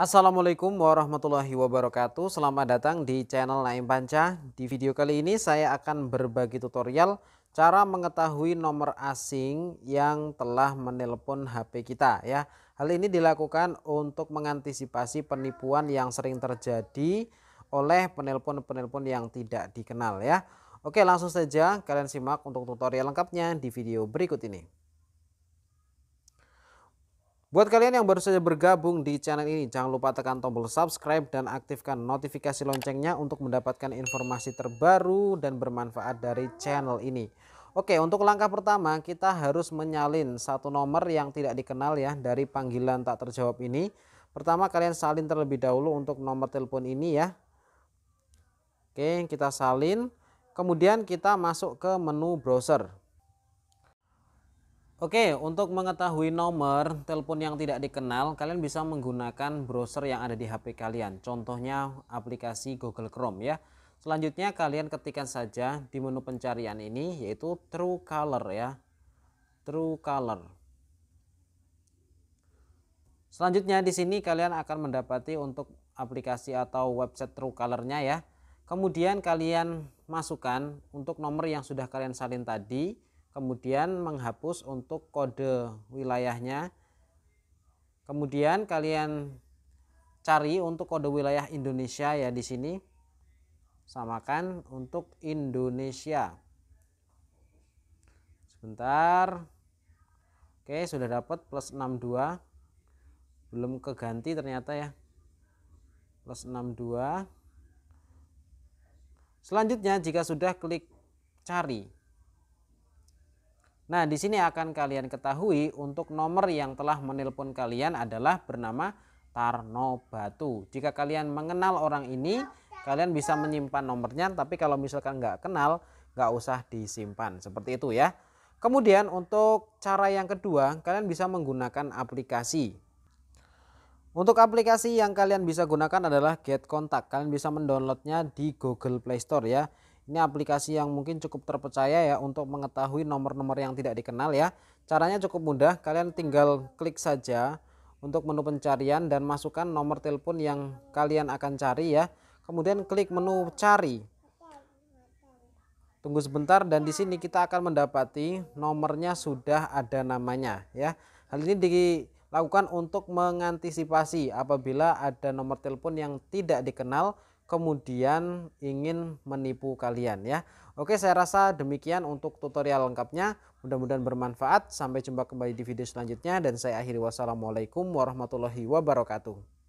Assalamualaikum warahmatullahi wabarakatuh Selamat datang di channel Naim Panca Di video kali ini saya akan berbagi tutorial Cara mengetahui nomor asing yang telah menelpon HP kita ya Hal ini dilakukan untuk mengantisipasi penipuan yang sering terjadi oleh penelpon-penelpon yang tidak dikenal ya Oke langsung saja kalian simak untuk tutorial lengkapnya di video berikut ini Buat kalian yang baru saja bergabung di channel ini, jangan lupa tekan tombol subscribe dan aktifkan notifikasi loncengnya untuk mendapatkan informasi terbaru dan bermanfaat dari channel ini. Oke, untuk langkah pertama kita harus menyalin satu nomor yang tidak dikenal ya dari panggilan tak terjawab ini. Pertama kalian salin terlebih dahulu untuk nomor telepon ini ya. Oke, kita salin. Kemudian kita masuk ke menu browser. Oke, untuk mengetahui nomor telepon yang tidak dikenal, kalian bisa menggunakan browser yang ada di HP kalian. Contohnya aplikasi Google Chrome ya. Selanjutnya kalian ketikkan saja di menu pencarian ini yaitu True Color ya. True Color. Selanjutnya di sini kalian akan mendapati untuk aplikasi atau website True Color-nya ya. Kemudian kalian masukkan untuk nomor yang sudah kalian salin tadi kemudian menghapus untuk kode wilayahnya kemudian kalian cari untuk kode wilayah Indonesia ya di sini samakan untuk Indonesia sebentar oke sudah dapat plus 62 belum keganti ternyata ya plus 62 selanjutnya jika sudah klik cari Nah, di sini akan kalian ketahui untuk nomor yang telah menelpon kalian adalah bernama Tarno Batu. Jika kalian mengenal orang ini, kalian bisa menyimpan nomornya, tapi kalau misalkan nggak kenal, nggak usah disimpan. Seperti itu ya. Kemudian untuk cara yang kedua, kalian bisa menggunakan aplikasi. Untuk aplikasi yang kalian bisa gunakan adalah Get Contact. Kalian bisa mendownloadnya di Google Play Store ya. Ini aplikasi yang mungkin cukup terpercaya ya untuk mengetahui nomor-nomor yang tidak dikenal ya. Caranya cukup mudah, kalian tinggal klik saja untuk menu pencarian dan masukkan nomor telepon yang kalian akan cari ya. Kemudian klik menu cari. Tunggu sebentar dan di sini kita akan mendapati nomornya sudah ada namanya ya. Hal ini dilakukan untuk mengantisipasi apabila ada nomor telepon yang tidak dikenal kemudian ingin menipu kalian ya. Oke, saya rasa demikian untuk tutorial lengkapnya. Mudah-mudahan bermanfaat. Sampai jumpa kembali di video selanjutnya dan saya akhiri wassalamualaikum warahmatullahi wabarakatuh.